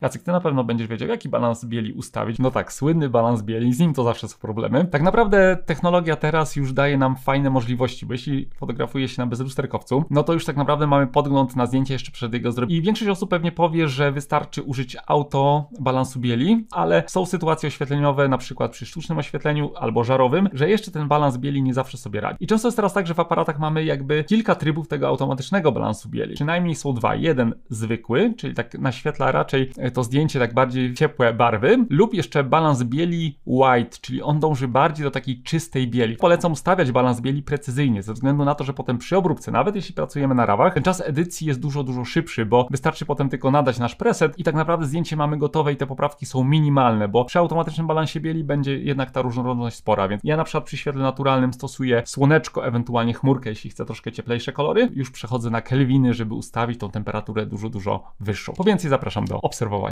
Jacek, ty na pewno będziesz wiedział, jaki balans bieli ustawić. No tak, słynny balans bieli, z nim to zawsze są problemy. Tak naprawdę technologia teraz już daje nam fajne możliwości, bo jeśli fotografuje się na bezlusterkowcu, no to już tak naprawdę mamy podgląd na zdjęcie jeszcze przed jego zrobieniem. I większość osób pewnie powie, że wystarczy użyć auto balansu bieli, ale są sytuacje oświetleniowe, na przykład przy sztucznym oświetleniu albo żarowym, że jeszcze ten balans bieli nie zawsze sobie radzi. I często jest teraz tak, że w aparatach mamy jakby kilka trybów tego automatycznego balansu bieli. Przynajmniej są dwa. Jeden zwykły, czyli tak naświetla raczej E, to zdjęcie tak bardziej ciepłe barwy, lub jeszcze balans bieli white, czyli on dąży bardziej do takiej czystej bieli. Polecam ustawiać balans bieli precyzyjnie, ze względu na to, że potem przy obróbce, nawet jeśli pracujemy na rawach, ten czas edycji jest dużo, dużo szybszy, bo wystarczy potem tylko nadać nasz preset i tak naprawdę zdjęcie mamy gotowe i te poprawki są minimalne, bo przy automatycznym balansie bieli będzie jednak ta różnorodność spora, więc ja na przykład przy świetle naturalnym stosuję słoneczko, ewentualnie chmurkę, jeśli chcę troszkę cieplejsze kolory. Już przechodzę na kelwiny, żeby ustawić tą temperaturę dużo, dużo wyższą. Po więcej zapraszam do obserwowania